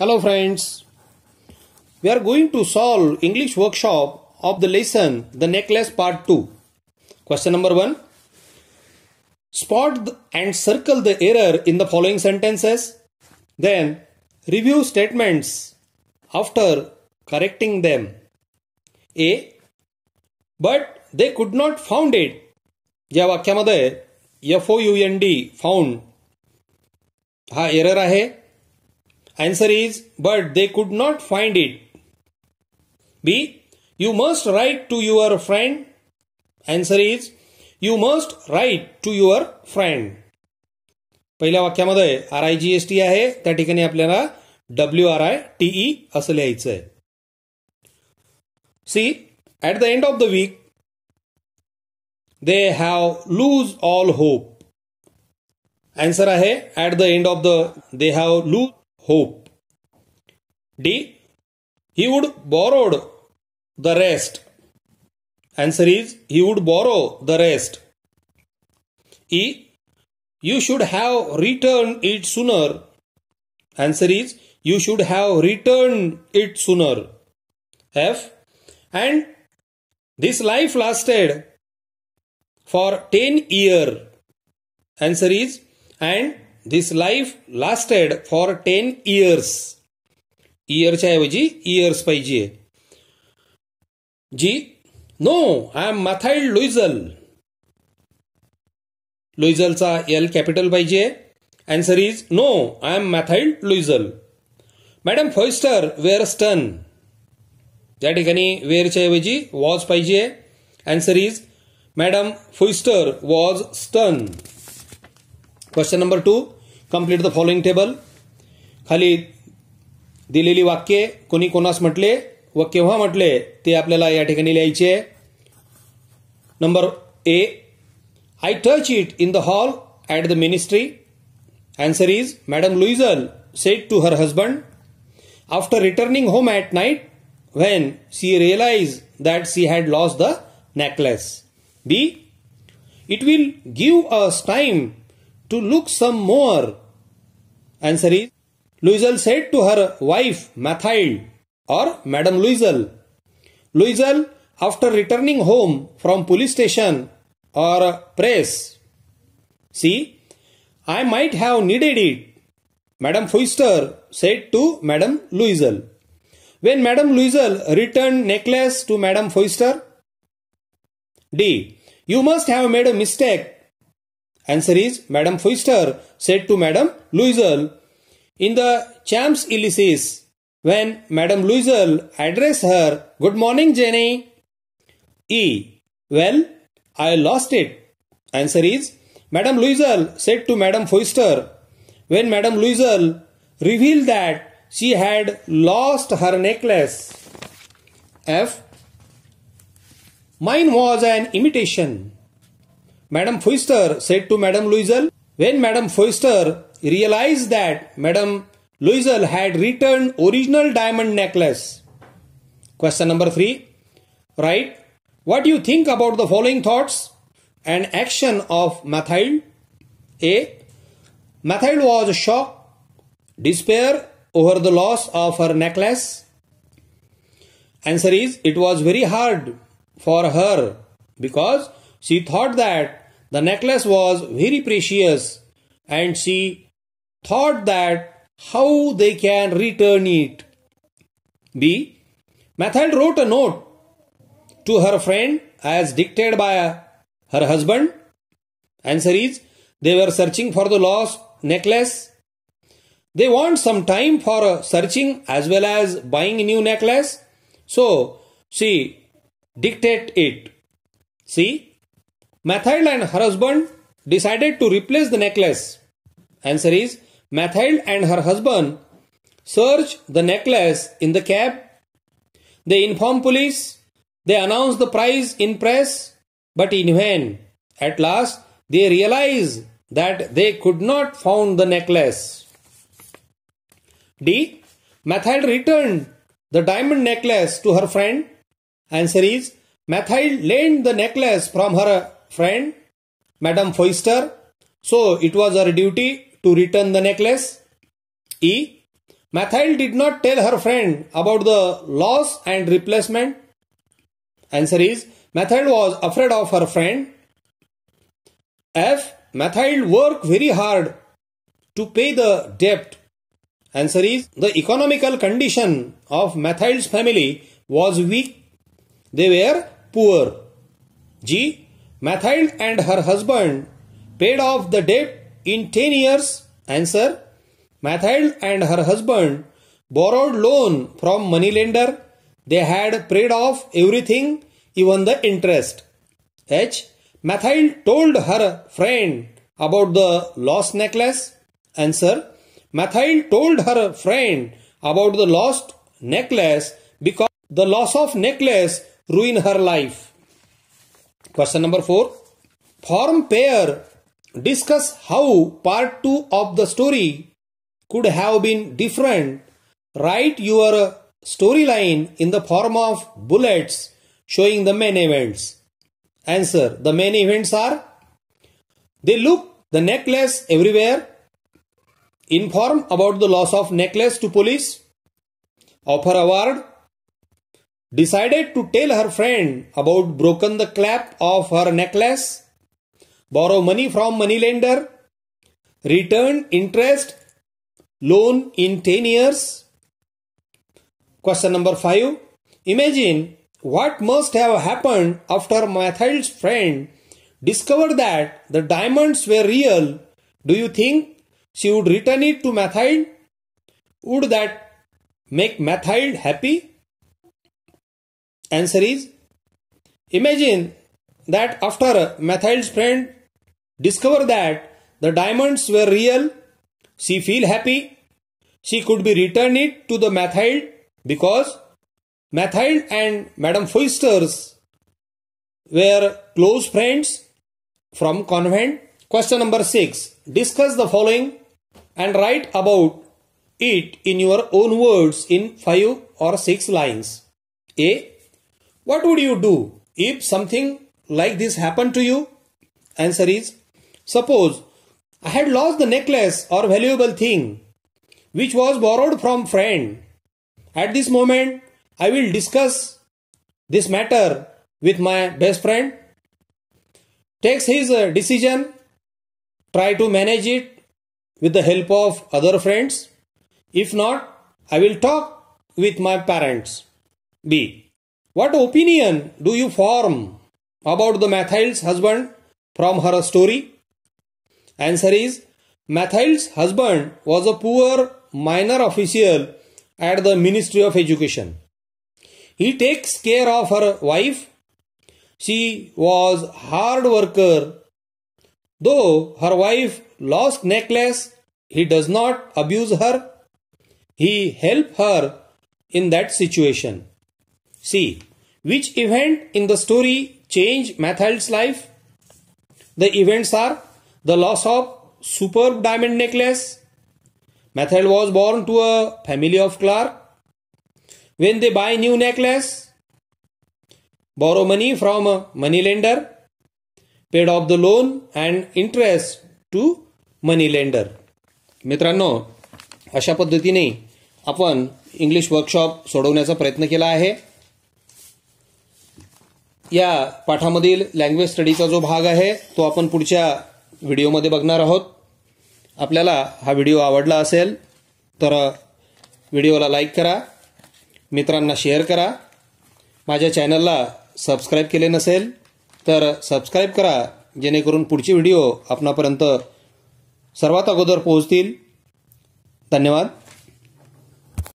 Hello friends, we are going to solve English workshop of the lesson The Necklace Part 2. Question number 1. Spot and circle the error in the following sentences. Then review statements after correcting them. A. But they could not found it. Java वाक्यामध्ये F und found. D error हा Answer is, but they could not find it. B. You must write to your friend. Answer is, you must write to your friend पहिल्या वाक्यामध्ये R I G S T आहे त्या ठिकाणी आपल्याला W R I TE असं लिहायचं आहे she at the end of the week they have lose all hope answer आहे at the end of the they have lose hope. D. He would borrowed the rest. Answer is he would borrow the rest. E. You should have returned it sooner. Answer is you should have returned it sooner. F. And this life lasted for 10 year. Answer is and this life lasted for ten years year ऐवजी years पाजी जी no I am Loisel Loisel लुईजलचा L capital पाजे answer is no I am Mathilde Loisel madam Forestier were stun त्या were ऐवजी was पाजे answer is madam Forestier was stun question number two complete the following table खाली दिलेली वाक्ये कोणी कोणास म्हटले व केव्हा म्हटले ते आपल्याला या ठिकाणी लिहायचे number A I touch it in the hall at the ministry answer is madam Loisel said to her husband after returning home at night when she realise that she had lost the necklace B it will give us time to look some more Answer is Luisel said to her wife Mathilde or Madame Luisel. Luisel, after returning home from police station or press, see, I might have needed it. Madame Foister said to Madame Luisel. When Madame Luisel returned necklace to Madame Foister? D. You must have made a mistake Answer is Madame Foister said to Madame Louisel. In the Champs Elysees, when Madame Louisel addressed her, Good morning, Jenny. E. Well, I lost it. Answer is Madame Louisel said to Madame Foister. When Madame Louisel revealed that she had lost her necklace. F. Mine was an imitation. Madame Foister said to Madame Luisel. When Madame Foister realized that Madame Luisel had returned original diamond necklace. Question number 3. right? what do you think about the following thoughts and action of Mathild. A. Mathild was shocked, despair over the loss of her necklace. Answer is it was very hard for her because she thought that the necklace was very precious and she thought that how they can return it. B. Mathilde wrote a note to her friend as dictated by her husband. Answer is they were searching for the lost necklace. They want some time for searching as well as buying a new necklace. So she dictate it. See, Mathilde and her husband decided to replace the necklace. Answer is Mathilde and her husband search the necklace in the cab. They inform police. They announce the prize in press, but in vain. At last, they realize that they could not found the necklace. D. Mathilde returned the diamond necklace to her friend. Answer is Mathilde lent the necklace from her friend, Madame Foister. So it was her duty to return the necklace. E. Mathilde did not tell her friend about the loss and replacement. Answer is Mathilde was afraid of her friend. F. Mathilde worked very hard to pay the debt. Answer is the economical condition of Mathilde's family was weak. They were poor. G. Mathilde and her husband paid off the debt in 10 years. Answer Mathilde and her husband borrowed loan from moneylender. They had paid off everything, even the interest. H. Mathilde told her friend about the lost necklace. Answer Mathilde told her friend about the lost necklace because the loss of necklace ruined her life. Question number 4. Form pair discuss how part 2 of the story could have been different. Write your storyline in the form of bullets showing the main events. Answer. The main events are They look the necklace everywhere. Inform about the loss of necklace to police. Offer award decided to tell her friend about broken the clasp of her necklace, borrow money from moneylender, return interest, loan in 10 years. Question number 5. Imagine what must have happened after Mathilde's friend discovered that the diamonds were real. Do you think she would return it to Mathilde? Would that make Mathilde happy? Answer is Imagine that after Mathild's friend discover that the diamonds were real, she feel happy. She could be return it to the Mathild because Mathild and Madame Foisters were close friends from convent. Question number 6. Discuss the following and write about it in your own words in 5 or 6 lines. A. What would you do if something like this happened to you? Answer is Suppose I had lost the necklace or valuable thing which was borrowed from friend. At this moment, I will discuss this matter with my best friend. Takes his uh, decision, try to manage it with the help of other friends. If not, I will talk with my parents. B. What opinion do you form about the Mathilde's husband from her story? Answer is Mathilde's husband was a poor minor official at the Ministry of Education. He takes care of her wife. She was hard worker. Though her wife lost necklace, he does not abuse her. He help her in that situation. C. Which event in the story changed Mathilde's life? The events are the loss of superb diamond necklace. Mathilde was born to a family of clerk. When they buy new necklace, borrow money from a moneylender, paid off the loan and interest to moneylender मित्रांनो अशा पद्धतीने आपण English workshop सोडवण्याचा प्रयत्न केला आहे या पाठामधील language स्टडीचा जो भाग आहे तो आपण पुढच्या व्हिडिओमध्ये बघणार आहोत आपल्याला हा व्हिडिओ आवडला असेल तर व्हिडिओला लाईक करा मित्रांना शेअर करा माझ्या चॅनलला सबस्क्राईब केले नसेल तर सबस्क्राईब करा जेणेकरून पुढचे व्हिडिओ आपणापर्यंत सर्वात अगोदर पोहोचतील धन्यवाद